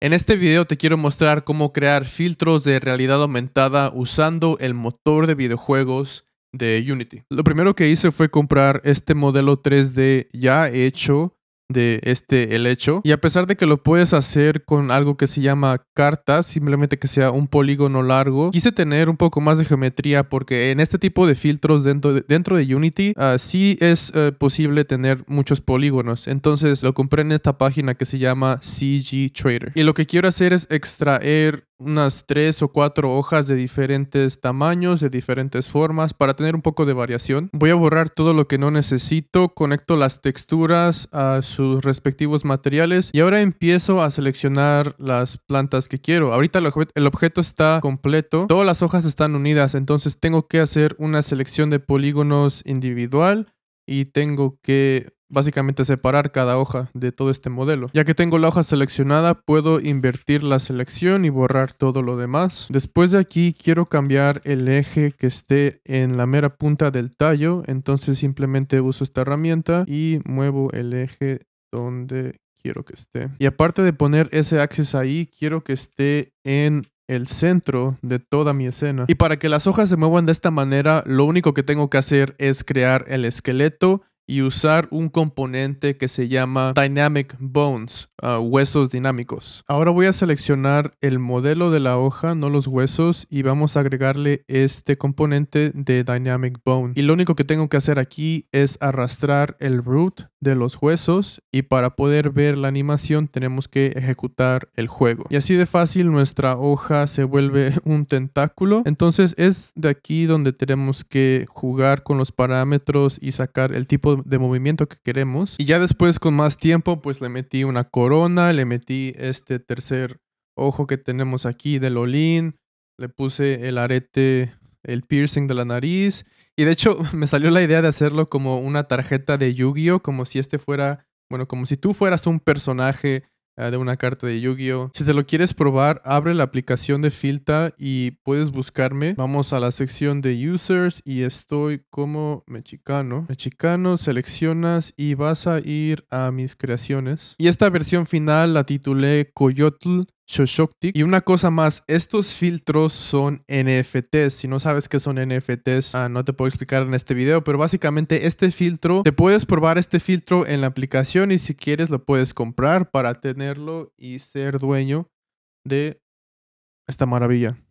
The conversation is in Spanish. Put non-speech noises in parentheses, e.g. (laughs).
En este video te quiero mostrar cómo crear filtros de realidad aumentada usando el motor de videojuegos de Unity. Lo primero que hice fue comprar este modelo 3D ya hecho de este el hecho y a pesar de que lo puedes hacer con algo que se llama carta simplemente que sea un polígono largo quise tener un poco más de geometría porque en este tipo de filtros dentro de, dentro de Unity ah, sí es eh, posible tener muchos polígonos entonces lo compré en esta página que se llama CG Trader y lo que quiero hacer es extraer unas tres o cuatro hojas de diferentes tamaños, de diferentes formas, para tener un poco de variación. Voy a borrar todo lo que no necesito, conecto las texturas a sus respectivos materiales y ahora empiezo a seleccionar las plantas que quiero. Ahorita el objeto está completo, todas las hojas están unidas, entonces tengo que hacer una selección de polígonos individual y tengo que básicamente separar cada hoja de todo este modelo. Ya que tengo la hoja seleccionada, puedo invertir la selección y borrar todo lo demás. Después de aquí quiero cambiar el eje que esté en la mera punta del tallo, entonces simplemente uso esta herramienta y muevo el eje donde quiero que esté. Y aparte de poner ese axis ahí, quiero que esté en el centro de toda mi escena. Y para que las hojas se muevan de esta manera, lo único que tengo que hacer es crear el esqueleto y usar un componente que se llama Dynamic Bones, ah, huesos dinámicos. Ahora voy a seleccionar el modelo de la hoja, no los huesos, y vamos a agregarle este componente de Dynamic Bone. Y lo único que tengo que hacer aquí es arrastrar el root de los huesos y para poder ver la animación tenemos que ejecutar el juego. Y así de fácil nuestra hoja se vuelve (laughs) un tentáculo. Entonces es de aquí donde tenemos que jugar con los parámetros y sacar el tipo de de movimiento que queremos. Y ya después con más tiempo, pues le metí una corona, le metí este tercer ojo que tenemos aquí del olín, le puse el arete, el piercing de la nariz. Y de hecho (laughs) me salió la idea de hacerlo como una tarjeta de Yu-Gi-Oh, como si este fuera, bueno, como si tú fueras un personaje Ah, de una carta de Yu-Gi-Oh. Si te lo quieres probar, abre la aplicación de Filta y puedes buscarme. Vamos a la sección de users y estoy como mexicano. Mexicano, seleccionas y vas a ir a mis creaciones. Y esta versión final la titulé Coyotl y una cosa más, estos filtros son NFTs. Si no sabes qué son NFTs, ah, no te puedo explicar en este video, pero básicamente este filtro, te puedes probar este filtro en la aplicación y si quieres lo puedes comprar para tenerlo y ser dueño de esta maravilla.